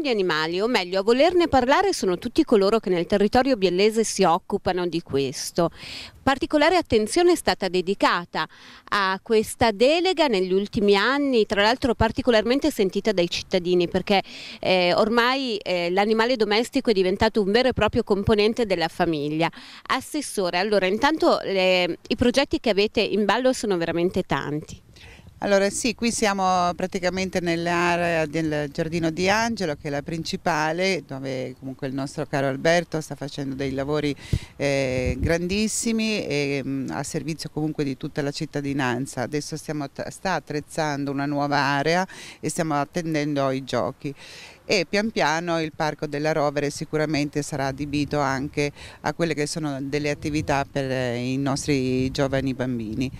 di animali, o meglio a volerne parlare sono tutti coloro che nel territorio biellese si occupano di questo. Particolare attenzione è stata dedicata a questa delega negli ultimi anni, tra l'altro particolarmente sentita dai cittadini perché eh, ormai eh, l'animale domestico è diventato un vero e proprio componente della famiglia. Assessore, allora intanto le, i progetti che avete in ballo sono veramente tanti. Allora sì, qui siamo praticamente nell'area del giardino di Angelo che è la principale dove comunque il nostro caro Alberto sta facendo dei lavori eh, grandissimi e mh, mm, a servizio comunque di tutta la cittadinanza. Adesso stiamo, sta attrezzando una nuova area e stiamo attendendo i giochi e pian piano il parco della Rovere sicuramente sarà adibito anche a quelle che sono delle attività per eh, i nostri giovani bambini.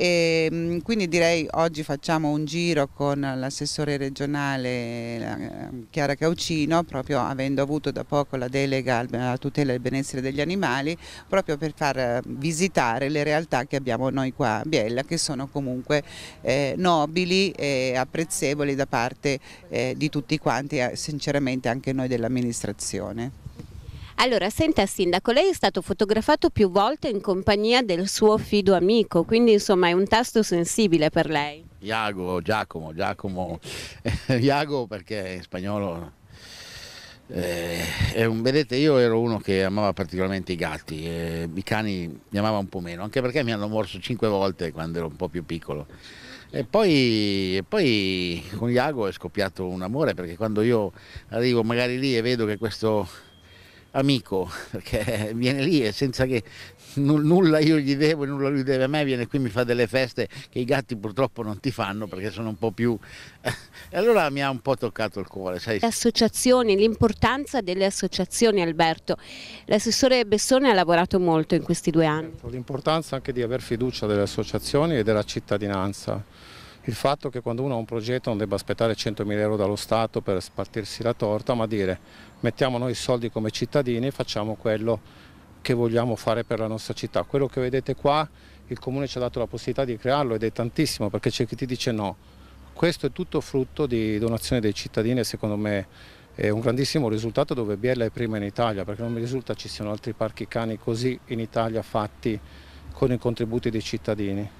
E, ehm, quindi direi oggi facciamo un giro con l'assessore regionale ehm, Chiara Caucino, proprio avendo avuto da poco la delega alla tutela del benessere degli animali, proprio per far ehm, visitare le realtà che abbiamo noi qua a Biella, che sono comunque eh, nobili e apprezzevoli da parte eh, di tutti quanti, sinceramente anche noi dell'amministrazione. Allora, senta Sindaco, lei è stato fotografato più volte in compagnia del suo fido amico, quindi insomma è un tasto sensibile per lei. Iago, Giacomo, Giacomo, eh, Iago perché in spagnolo eh, un, vedete, io ero uno che amava particolarmente i gatti, eh, i cani mi amava un po' meno, anche perché mi hanno morso cinque volte quando ero un po' più piccolo. E poi, e poi con Iago è scoppiato un amore, perché quando io arrivo magari lì e vedo che questo amico, perché viene lì e senza che nulla io gli devo e nulla lui deve a me, viene qui e mi fa delle feste che i gatti purtroppo non ti fanno perché sono un po' più... E allora mi ha un po' toccato il cuore. Sai? Le associazioni, l'importanza delle associazioni Alberto. L'assessore Bessone ha lavorato molto in questi due anni. Certo, l'importanza anche di aver fiducia delle associazioni e della cittadinanza il fatto che quando uno ha un progetto non debba aspettare 100.000 euro dallo Stato per spartirsi la torta, ma dire mettiamo noi i soldi come cittadini e facciamo quello che vogliamo fare per la nostra città. Quello che vedete qua il Comune ci ha dato la possibilità di crearlo ed è tantissimo perché c'è chi ti dice no. Questo è tutto frutto di donazione dei cittadini e secondo me è un grandissimo risultato dove Biella è prima in Italia perché non mi risulta ci siano altri parchi cani così in Italia fatti con i contributi dei cittadini.